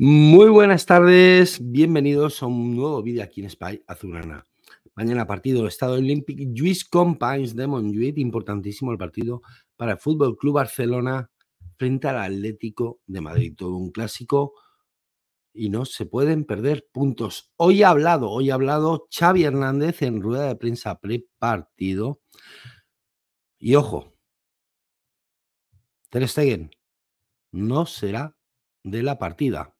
Muy buenas tardes, bienvenidos a un nuevo vídeo aquí en Spy Azulana. Mañana partido del Estado Olympic Juiz companies, de Montjuic, importantísimo el partido para el Fútbol Club Barcelona frente al Atlético de Madrid, todo un clásico y no se pueden perder puntos. Hoy ha hablado, hoy ha hablado Xavi Hernández en rueda de prensa pre-partido. Y ojo, Ter Stegen no será de la partida.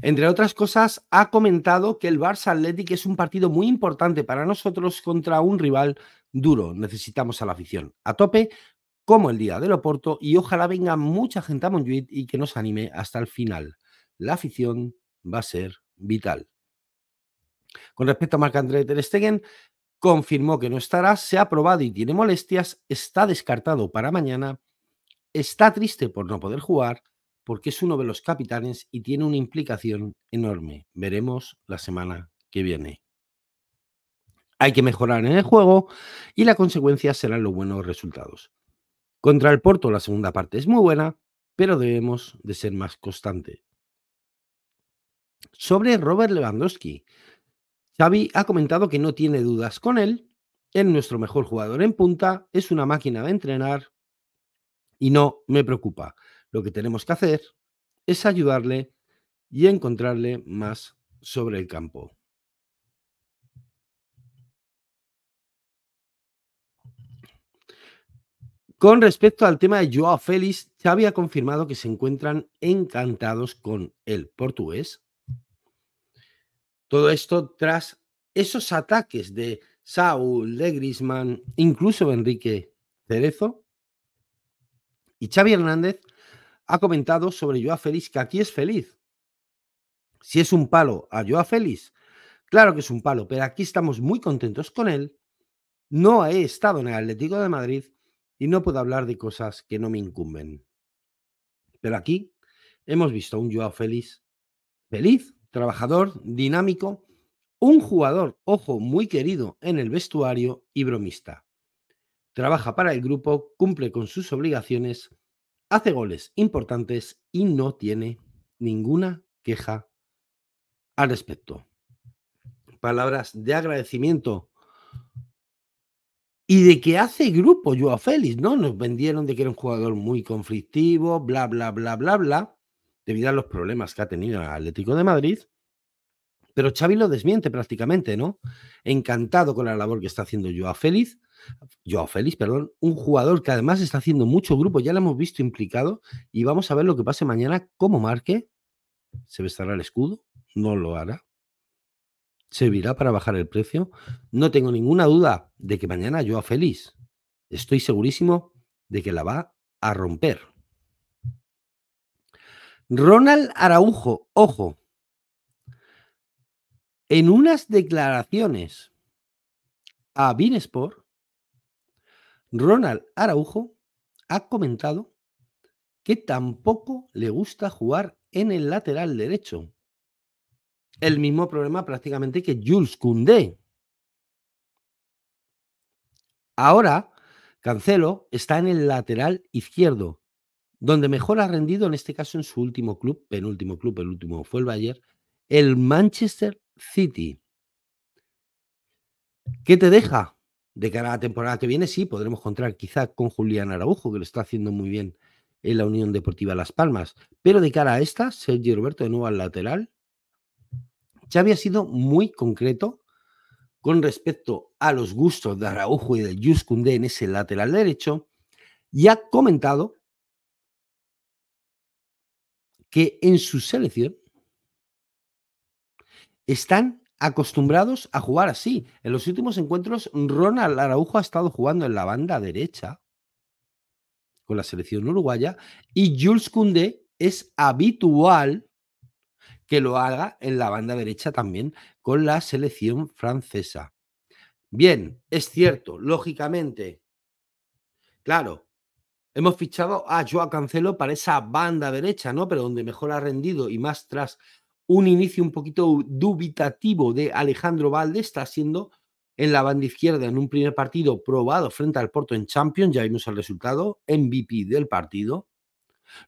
Entre otras cosas, ha comentado que el Barça Athletic es un partido muy importante para nosotros contra un rival duro. Necesitamos a la afición a tope, como el día del Oporto, y ojalá venga mucha gente a Montjuic y que nos anime hasta el final. La afición va a ser vital. Con respecto a Marc-André Ter Stegen, confirmó que no estará, se ha probado y tiene molestias, está descartado para mañana, está triste por no poder jugar porque es uno de los capitanes y tiene una implicación enorme. Veremos la semana que viene. Hay que mejorar en el juego y la consecuencia serán los buenos resultados. Contra el Porto la segunda parte es muy buena, pero debemos de ser más constante. Sobre Robert Lewandowski, Xavi ha comentado que no tiene dudas con él, es nuestro mejor jugador en punta, es una máquina de entrenar y no me preocupa. Lo que tenemos que hacer es ayudarle y encontrarle más sobre el campo. Con respecto al tema de Joao Félix, se ha confirmado que se encuentran encantados con el portugués. Todo esto tras esos ataques de Saúl, de Grisman, incluso Enrique Cerezo. Y Xavi Hernández ha comentado sobre Joao Félix que aquí es feliz. Si es un palo a Joao Félix, claro que es un palo, pero aquí estamos muy contentos con él. No he estado en el Atlético de Madrid y no puedo hablar de cosas que no me incumben. Pero aquí hemos visto a un Joao Félix feliz, trabajador, dinámico, un jugador, ojo, muy querido en el vestuario y bromista. Trabaja para el grupo, cumple con sus obligaciones hace goles importantes y no tiene ninguna queja al respecto. Palabras de agradecimiento y de que hace grupo Joao Félix, ¿no? Nos vendieron de que era un jugador muy conflictivo, bla, bla, bla, bla, bla, debido a los problemas que ha tenido el Atlético de Madrid. Pero Xavi lo desmiente prácticamente, ¿no? Encantado con la labor que está haciendo Joao Félix. Joao Félix, perdón, un jugador que además está haciendo mucho grupo, ya lo hemos visto implicado y vamos a ver lo que pase mañana, cómo marque. ¿Se besará el escudo? No lo hará. ¿Servirá para bajar el precio? No tengo ninguna duda de que mañana Joao Félix, estoy segurísimo de que la va a romper. Ronald Araujo, ojo, en unas declaraciones a Binesport, Ronald Araujo ha comentado que tampoco le gusta jugar en el lateral derecho. El mismo problema prácticamente que Jules Koundé. Ahora, Cancelo está en el lateral izquierdo, donde mejor ha rendido en este caso en su último club, penúltimo club, el último fue el Bayern, el Manchester City. ¿Qué te deja? De cara a la temporada que viene, sí, podremos contar quizá con Julián Araujo, que lo está haciendo muy bien en la Unión Deportiva Las Palmas. Pero de cara a esta, Sergio Roberto de nuevo al lateral, ya había sido muy concreto con respecto a los gustos de Araujo y de Yus en ese lateral derecho y ha comentado que en su selección están acostumbrados a jugar así. En los últimos encuentros, Ronald Araujo ha estado jugando en la banda derecha con la selección uruguaya y Jules Koundé es habitual que lo haga en la banda derecha también con la selección francesa. Bien, es cierto, lógicamente, claro, hemos fichado a Joao Cancelo para esa banda derecha, ¿no? Pero donde mejor ha rendido y más tras un inicio un poquito dubitativo de Alejandro Valde, está siendo en la banda izquierda en un primer partido probado frente al Porto en Champions, ya vimos el resultado, MVP del partido.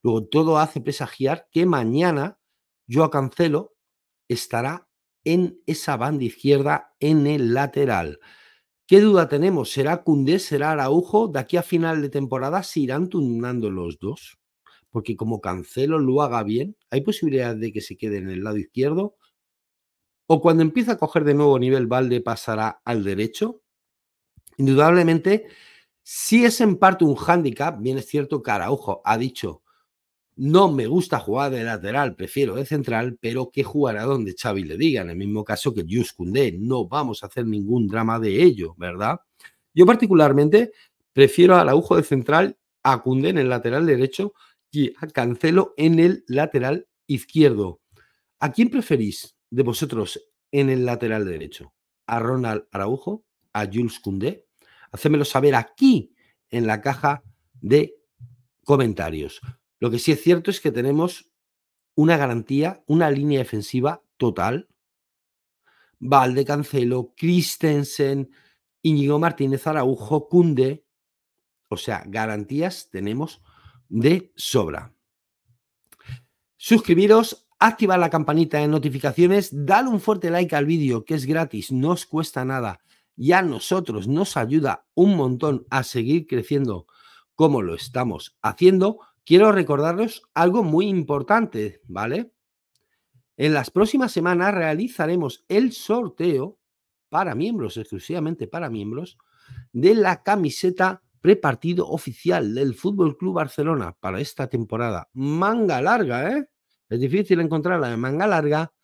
Luego todo hace presagiar que mañana Joao Cancelo estará en esa banda izquierda en el lateral. ¿Qué duda tenemos? ¿Será Cundé? ¿Será Araujo? De aquí a final de temporada se irán tunando los dos. Porque como Cancelo lo haga bien, hay posibilidad de que se quede en el lado izquierdo. O cuando empieza a coger de nuevo nivel, Valde pasará al derecho. Indudablemente, si es en parte un hándicap, bien es cierto que Araujo ha dicho, no me gusta jugar de lateral, prefiero de central, pero que jugará donde Xavi le diga, en el mismo caso que Jus no vamos a hacer ningún drama de ello, ¿verdad? Yo particularmente prefiero a Araujo de central, a Koundé en el lateral derecho Cancelo en el lateral izquierdo. ¿A quién preferís de vosotros en el lateral derecho? ¿A Ronald Araujo? ¿A Jules Koundé? Hacémelo saber aquí en la caja de comentarios. Lo que sí es cierto es que tenemos una garantía, una línea defensiva total. Valde, Cancelo, Christensen, Íñigo Martínez, Araujo, Cunde. O sea, garantías tenemos de sobra. Suscribiros, activar la campanita de notificaciones, dar un fuerte like al vídeo que es gratis, no os cuesta nada y a nosotros nos ayuda un montón a seguir creciendo como lo estamos haciendo. Quiero recordaros algo muy importante, ¿vale? En las próximas semanas realizaremos el sorteo para miembros, exclusivamente para miembros, de la camiseta prepartido oficial del Fútbol Club Barcelona para esta temporada. Manga larga, ¿eh? Es difícil encontrar la de manga larga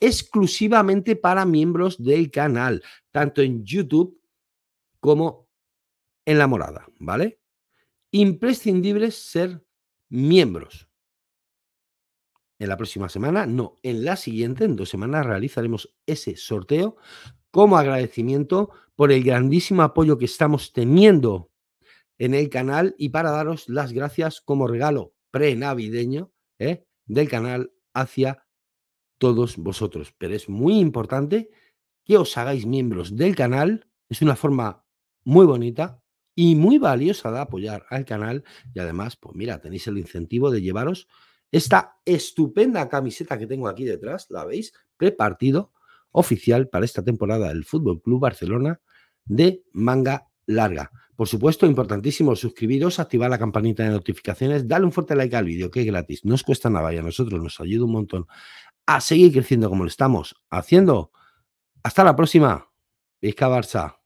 exclusivamente para miembros del canal, tanto en YouTube como en La Morada, ¿vale? Imprescindible ser miembros. En la próxima semana, no, en la siguiente, en dos semanas, realizaremos ese sorteo como agradecimiento por el grandísimo apoyo que estamos teniendo en el canal y para daros las gracias como regalo prenavideño ¿eh? del canal hacia todos vosotros. Pero es muy importante que os hagáis miembros del canal. Es una forma muy bonita y muy valiosa de apoyar al canal. Y además, pues mira, tenéis el incentivo de llevaros esta estupenda camiseta que tengo aquí detrás. ¿La veis? Prepartido oficial para esta temporada del Fútbol Club Barcelona de manga larga. Por supuesto, importantísimo, suscribiros, activar la campanita de notificaciones, darle un fuerte like al vídeo, que es gratis, no os cuesta nada y a nosotros nos ayuda un montón a seguir creciendo como lo estamos haciendo. Hasta la próxima. Vizca Barça.